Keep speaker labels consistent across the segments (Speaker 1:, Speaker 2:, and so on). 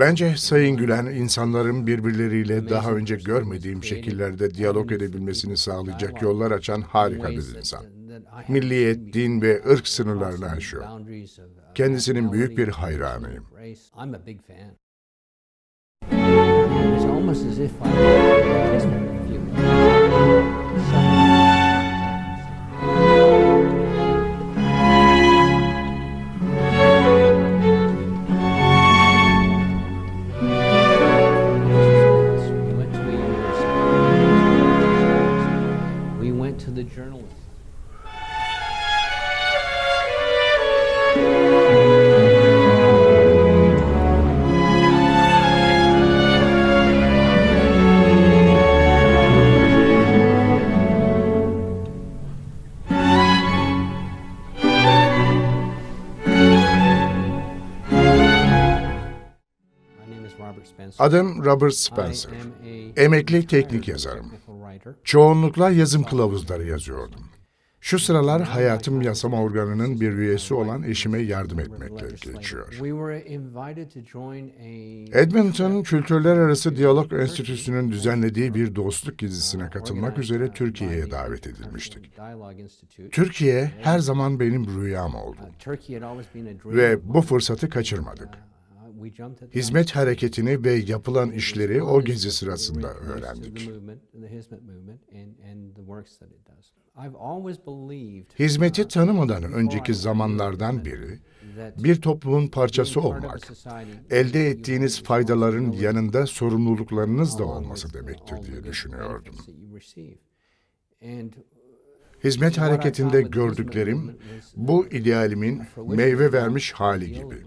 Speaker 1: Bence
Speaker 2: Sayın Gülen insanların birbirleriyle daha önce görmediğim şekillerde diyalog edebilmesini sağlayacak yollar açan harika bir insan. Uh, Milliyet, din ve ırk sınırlarını aşıyor. Uh, Kendisinin büyük bir hayranıyım.
Speaker 1: It's almost as if I
Speaker 2: Adım Robert Spencer. Emekli teknik yazarım. Çoğunlukla yazım kılavuzları yazıyordum. Şu sıralar hayatım yasama organının bir üyesi olan eşime yardım etmekle geçiyor. Edmonton Kültürler Arası Diyalog Enstitüsü'nün düzenlediği bir dostluk gezisine katılmak üzere Türkiye'ye davet edilmiştik.
Speaker 1: Türkiye her
Speaker 2: zaman benim rüyam oldu.
Speaker 1: Uh, Ve
Speaker 2: bu fırsatı kaçırmadık. Hizmet hareketini ve yapılan işleri o gezi sırasında öğrendik. Hizmeti uh, tanımadan önceki zamanlardan biri, bir toplumun parçası olmak, elde ettiğiniz faydaların yanında sorumluluklarınız da olması uh, demektir diye
Speaker 1: düşünüyordum. Uh,
Speaker 2: Hizmet hareketinde gördüklerim bu idealimin meyve vermiş hali gibi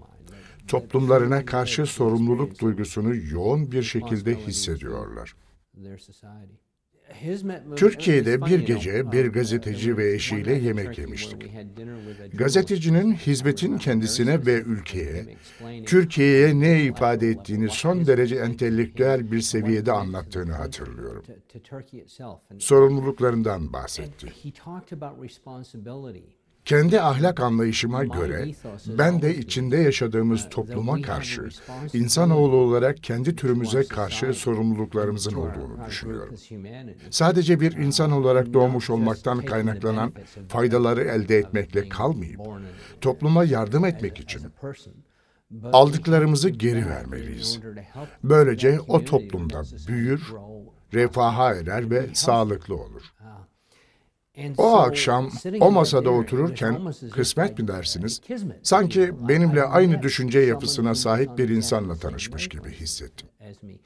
Speaker 2: toplumlarına karşı sorumluluk duygusunu yoğun bir şekilde hissediyorlar.
Speaker 1: Türkiye'de bir gece bir gazeteci ve eşiyle yemek
Speaker 2: yemiştik. Gazetecinin hizmetin kendisine ve ülkeye, Türkiye'ye ne ifade ettiğini son derece entelektüel bir seviyede anlattığını hatırlıyorum. Sorumluluklarından bahsetti. Kendi ahlak anlayışıma göre ben de içinde yaşadığımız topluma karşı insanoğlu olarak kendi türümüze karşı sorumluluklarımızın olduğunu düşünüyorum. Sadece bir insan olarak doğmuş olmaktan kaynaklanan faydaları elde etmekle kalmayıp topluma yardım etmek için aldıklarımızı geri vermeliyiz. Böylece o toplumda büyür, refaha erer ve sağlıklı olur.
Speaker 1: O akşam o masada
Speaker 2: otururken kısmet mi dersiniz? Sanki benimle aynı düşünce yapısına sahip bir insanla tanışmış gibi hissettim.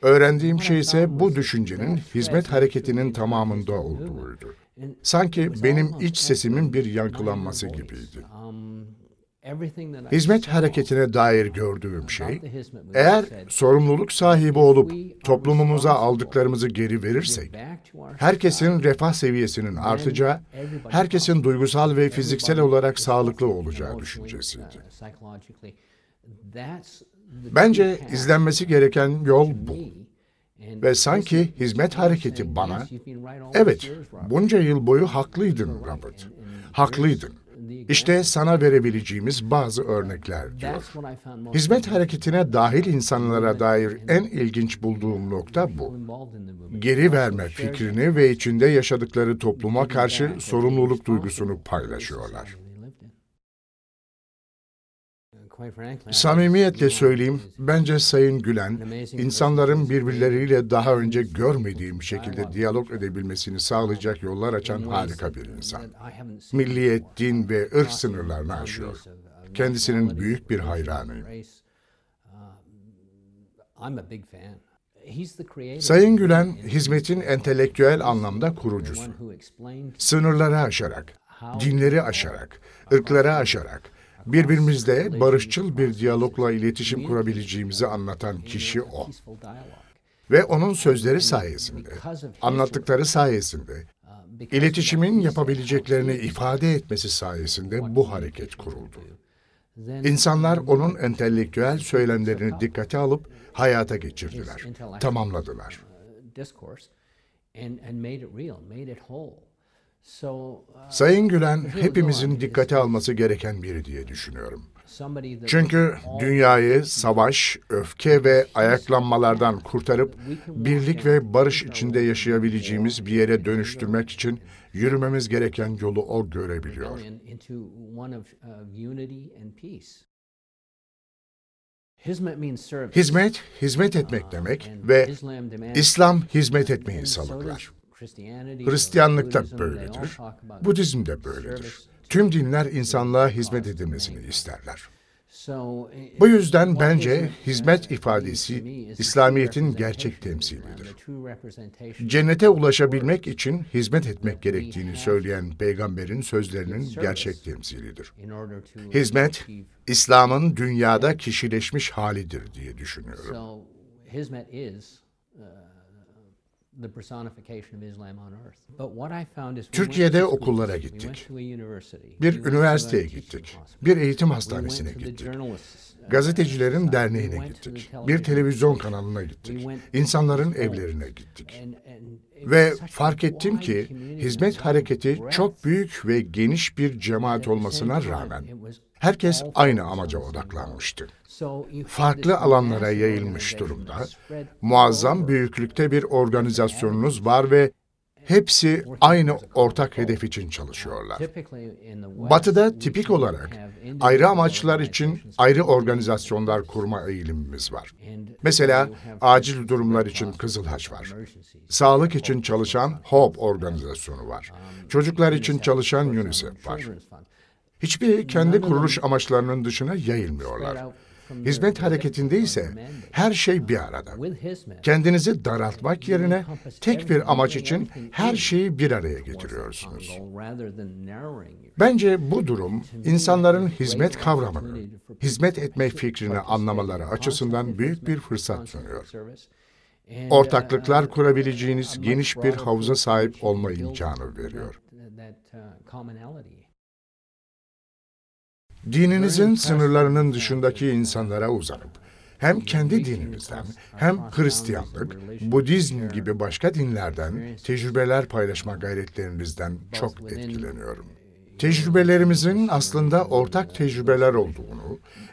Speaker 2: Öğrendiğim şey ise bu düşüncenin hizmet hareketinin tamamında olduğuydu. Sanki benim iç sesimin bir yankılanması gibiydi. Hizmet hareketine dair gördüğüm şey, eğer sorumluluk sahibi olup toplumumuza aldıklarımızı geri verirsek, herkesin refah seviyesinin artacağı, herkesin duygusal ve fiziksel olarak sağlıklı olacağı uh, düşüncesiydi. Bence izlenmesi gereken yol bu. Ve sanki hizmet hareketi bana, evet bunca yıl boyu haklıydın Robert, haklıydın işte sana verebileceğimiz bazı örnekler diyor. Hizmet hareketine dahil insanlara dair en ilginç bulduğum nokta bu. Geri verme fikrini ve içinde yaşadıkları topluma karşı sorumluluk duygusunu paylaşıyorlar.
Speaker 1: Samimiyetle
Speaker 2: söyleyeyim, bence Sayın Gülen, insanların birbirleriyle daha önce görmediğim şekilde diyalog edebilmesini sağlayacak yollar açan harika bir insan. Milliyet, din ve ırk sınırlarını aşıyor. Uh, Kendisinin büyük bir hayranıyım.
Speaker 1: Um, Sayın
Speaker 2: Gülen, hizmetin entelektüel anlamda kurucusu. Sınırları aşarak, dinleri aşarak, ırkları aşarak, Birbirimizle barışçıl bir diyalogla iletişim kurabileceğimizi anlatan kişi o. Ve onun sözleri sayesinde, anlattıkları sayesinde, uh, iletişimin yapabileceklerini ifade etmesi sayesinde bu hareket kuruldu.
Speaker 1: İnsanlar
Speaker 2: onun entelektüel söylemlerini dikkate alıp hayata geçirdiler, tamamladılar.
Speaker 1: Uh, Uh, Sayın Gülen hepimizin
Speaker 2: dikkate alması gereken biri diye düşünüyorum. Çünkü dünyayı savaş, öfke ve ayaklanmalardan kurtarıp birlik ve barış içinde yaşayabileceğimiz bir yere dönüştürmek için yürümemiz gereken yolu o görebiliyor. Hizmet, hizmet etmek uh, demek ve İslam hizmet etmeyi salıklar.
Speaker 1: Hristiyanlık da böyledir. Budizm de böyledir.
Speaker 2: Tüm dinler insanlığa hizmet edilmesini isterler. Bu yüzden bence hizmet ifadesi İslamiyet'in gerçek temsilidir. Cennete ulaşabilmek için hizmet etmek gerektiğini söyleyen peygamberin sözlerinin gerçek
Speaker 1: temsilidir. Hizmet,
Speaker 2: İslam'ın dünyada kişileşmiş halidir diye düşünüyorum.
Speaker 1: Türkiye'de okullara gittik. Bir üniversiteye gittik. Bir eğitim hastanesine gittik. Uh,
Speaker 2: Gazetecilerin derneğine
Speaker 1: gittik. Bir televizyon
Speaker 2: kanalına gittik. İnsanların evlerine gittik. Ve fark ettim ki hizmet hareketi çok büyük ve geniş bir cemaat olmasına rağmen Herkes aynı amaca odaklanmıştı.
Speaker 1: Farklı alanlara
Speaker 2: yayılmış durumda, muazzam büyüklükte bir organizasyonunuz var ve hepsi aynı ortak hedef için çalışıyorlar. Batı'da tipik olarak ayrı amaçlar için ayrı organizasyonlar kurma eğilimimiz var. Mesela acil durumlar için kızıl Kızılhaç var. Sağlık için çalışan HOPE organizasyonu var. Um, Çocuklar için çalışan UNICEF var. Hiçbir kendi kuruluş amaçlarının dışına yayılmıyorlar. Hizmet hareketinde ise her şey bir arada. Kendinizi daraltmak yerine tek bir amaç için her şeyi bir araya
Speaker 1: getiriyorsunuz.
Speaker 2: Bence bu durum insanların hizmet kavramını, hizmet etme fikrini anlamaları açısından büyük bir fırsat sunuyor.
Speaker 1: Uh, Ortaklıklar uh, uh, kurabileceğiniz geniş bir havuza sahip olma imkanı
Speaker 2: veriyor dininizin sınırlarının dışındaki şey. insanlara uzanıp hem kendi dininizden hem Hristiyanlık, Budizm gibi başka dinlerden tecrübeler paylaşma gayretlerinizden çok etkileniyorum. Tecrübelerimizin aslında ortak tecrübeler olduğunu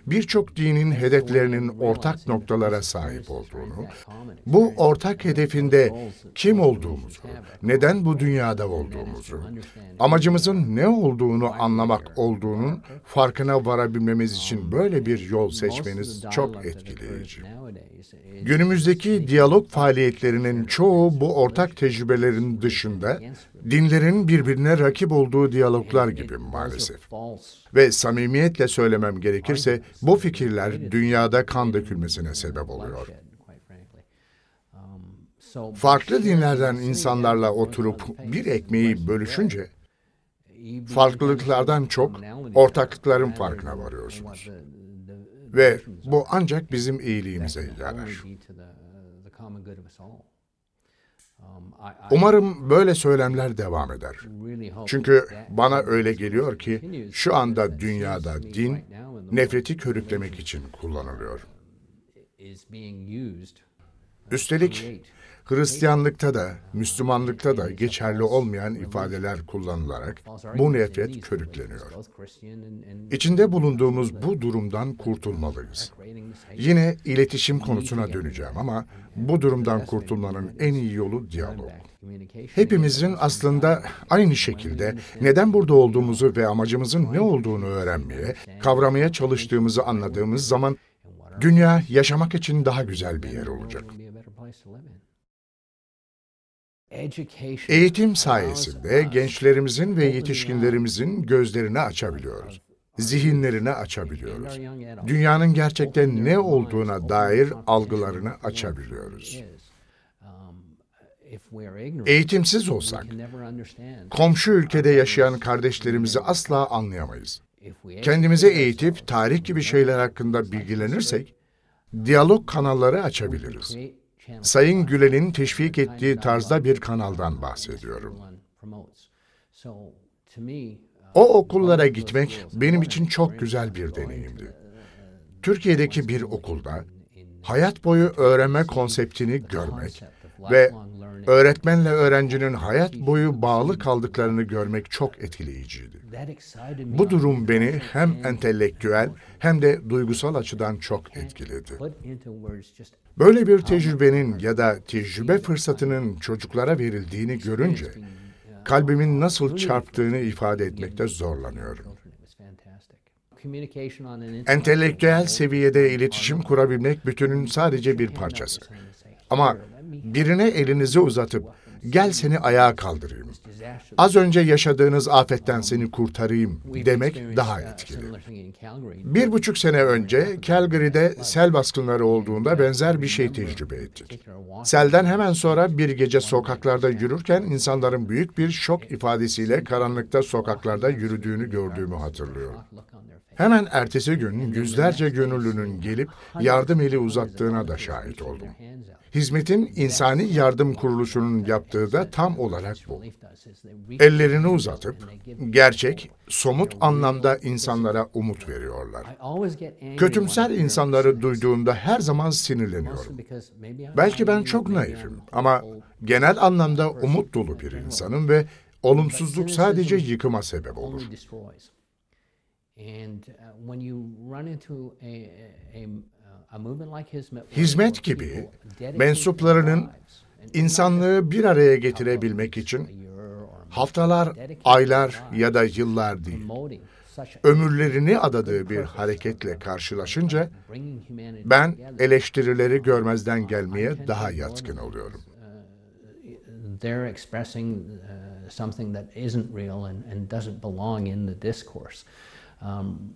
Speaker 2: birçok dinin hedeflerinin ortak noktalara sahip olduğunu, bu ortak hedefinde kim olduğumuzu, neden bu dünyada olduğumuzu, amacımızın ne olduğunu anlamak olduğunun farkına varabilmemiz için böyle bir yol seçmeniz çok
Speaker 1: etkileyici.
Speaker 2: Günümüzdeki diyalog faaliyetlerinin çoğu bu ortak tecrübelerin dışında dinlerin birbirine rakip olduğu diyaloglar gibi maalesef. Ve samimiyetle söylemem gerekirse bu fikirler dünyada kan dökülmesine sebep oluyor.
Speaker 1: Um,
Speaker 2: Farklı dinlerden insanlarla oturup bir ekmeği bölüşünce farklılıklardan çok ortaklıkların farkına varıyorsunuz. Ve bu ancak bizim iyiliğimize yarar.
Speaker 1: Um, Umarım
Speaker 2: böyle söylemler devam eder. Çünkü bana öyle geliyor ki şu anda dünyada din nefreti körüklemek için kullanılıyor. Üstelik Hristiyanlıkta da, Müslümanlıkta da geçerli olmayan ifadeler kullanılarak bu nefret körükleniyor. İçinde bulunduğumuz bu durumdan kurtulmalıyız. Yine iletişim konusuna döneceğim ama bu durumdan kurtulmanın en iyi yolu diyalog. Hepimizin aslında aynı şekilde neden burada olduğumuzu ve amacımızın ne olduğunu öğrenmeye, kavramaya çalıştığımızı anladığımız zaman dünya yaşamak için daha güzel bir yer olacak.
Speaker 1: Eğitim sayesinde
Speaker 2: gençlerimizin ve yetişkinlerimizin gözlerini açabiliyoruz. Zihinlerini açabiliyoruz. Dünyanın gerçekten ne olduğuna dair algılarını açabiliyoruz.
Speaker 1: Um, Eğitimsiz
Speaker 2: olsak, komşu ülkede yaşayan kardeşlerimizi asla anlayamayız. Kendimizi eğitip tarih gibi şeyler hakkında bilgilenirsek, diyalog kanalları açabiliriz. Sayın Gülen'in teşvik ettiği tarzda bir kanaldan bahsediyorum. Uh, o okullara gitmek benim için çok güzel uh, bir deneyimdi. Uh, Türkiye'deki bir okulda hayat boyu öğrenme konseptini görmek ve öğretmenle öğrencinin hayat boyu bağlı kaldıklarını görmek çok etkileyiciydi.
Speaker 1: Bu durum
Speaker 2: beni hem entelektüel hem de duygusal açıdan çok etkiledi. Böyle bir tecrübenin ya da tecrübe fırsatının çocuklara verildiğini görünce kalbimin nasıl çarptığını ifade etmekte zorlanıyorum. Entelektüel seviyede iletişim kurabilmek bütünün sadece bir parçası. Ama birine elinizi uzatıp gel seni ayağa kaldırayım. Az önce yaşadığınız afetten seni kurtarayım demek daha etkili. Bir buçuk sene önce Calgary'de sel baskınları olduğunda benzer bir şey tecrübe ettik. Selden hemen sonra bir gece sokaklarda yürürken insanların büyük bir şok ifadesiyle karanlıkta sokaklarda yürüdüğünü gördüğümü hatırlıyorum. Hemen ertesi gün yüzlerce gönüllünün gelip yardım eli uzattığına da şahit oldum. Hizmetin insani Yardım Kuruluşu'nun yaptığı anlattığı da tam olarak bu. Ellerini uzatıp gerçek, somut anlamda insanlara umut veriyorlar. Kötümser insanları duyduğumda her zaman sinirleniyorum. Belki ben çok naifim ama genel anlamda umut dolu bir insanım ve olumsuzluk sadece yıkıma sebep
Speaker 1: olur. Uh,
Speaker 2: Hizmet gibi mensuplarının insanlığı bir araya getirebilmek için haftalar, aylar ya da yıllar değil, ömürlerini adadığı bir hareketle karşılaşınca ben eleştirileri görmezden gelmeye daha yatkın oluyorum. They're
Speaker 1: expressing uh, something that isn't real and, doesn't belong in the discourse. Um,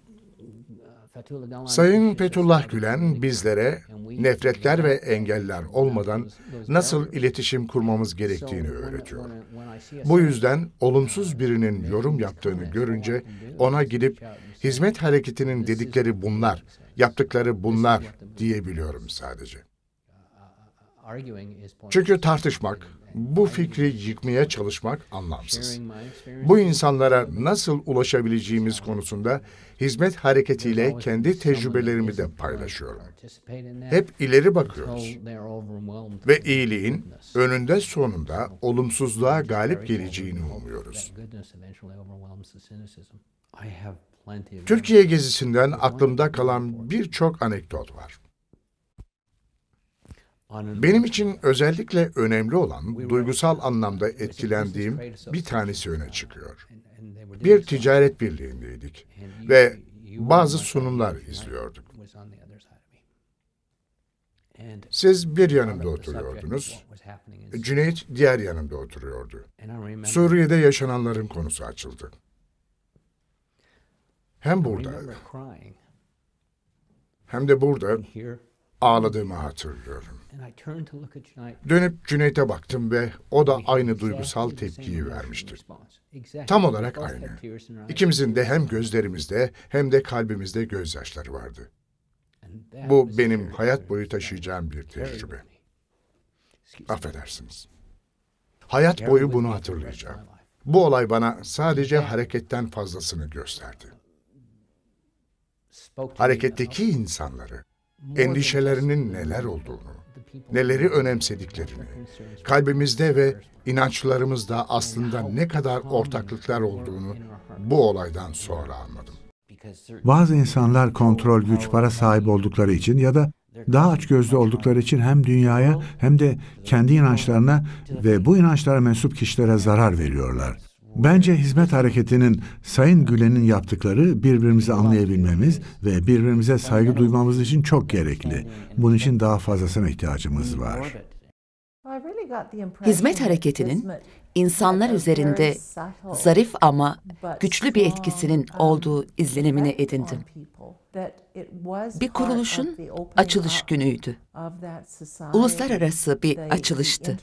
Speaker 1: Sayın
Speaker 2: Petullah Gülen bizlere nefretler ve engeller olmadan nasıl iletişim kurmamız gerektiğini öğretiyor. Bu yüzden olumsuz birinin yorum yaptığını görünce ona gidip hizmet hareketinin dedikleri bunlar, yaptıkları bunlar diyebiliyorum sadece. Çünkü tartışmak, bu fikri yıkmaya çalışmak anlamsız. Bu insanlara nasıl ulaşabileceğimiz konusunda hizmet hareketiyle kendi tecrübelerimi de paylaşıyorum.
Speaker 1: Hep ileri bakıyoruz. Ve
Speaker 2: iyiliğin önünde sonunda olumsuzluğa galip geleceğini
Speaker 1: umuyoruz. Türkiye
Speaker 2: gezisinden aklımda kalan birçok anekdot var. Benim için özellikle önemli olan duygusal anlamda etkilendiğim bir tanesi öne çıkıyor. Bir ticaret birliğindeydik ve bazı sunumlar izliyorduk. Siz bir yanımda oturuyordunuz, Cüneyt diğer yanımda oturuyordu. Suriye'de yaşananların konusu açıldı. Hem burada hem de burada Ağladığımı hatırlıyorum. Dönüp Cüneyt'e baktım ve o da aynı duygusal tepkiyi vermişti.
Speaker 1: Tam olarak aynı. İkimizin
Speaker 2: de hem gözlerimizde hem de kalbimizde gözyaşları vardı. Bu benim hayat boyu taşıyacağım bir tecrübe. Affedersiniz. Hayat boyu bunu hatırlayacağım. Bu olay bana sadece hareketten fazlasını gösterdi. Hareketteki insanları, endişelerinin neler olduğunu, neleri önemsediklerini, kalbimizde ve inançlarımızda aslında ne kadar ortaklıklar olduğunu bu olaydan sonra anladım. Bazı insanlar kontrol güç para sahibi oldukları için ya da daha aç açgözlü oldukları için hem dünyaya hem de kendi inançlarına ve bu inançlara mensup kişilere zarar veriyorlar. Bence hizmet hareketinin Sayın Gülen'in yaptıkları birbirimizi anlayabilmemiz ve birbirimize saygı duymamız için çok gerekli. Bunun için daha fazlasına ihtiyacımız var. Hizmet hareketinin insanlar üzerinde zarif ama güçlü bir etkisinin olduğu izlenimini edindim. Bir kuruluşun açılış günüydü. Uluslararası bir açılıştı.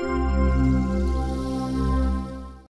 Speaker 2: thank you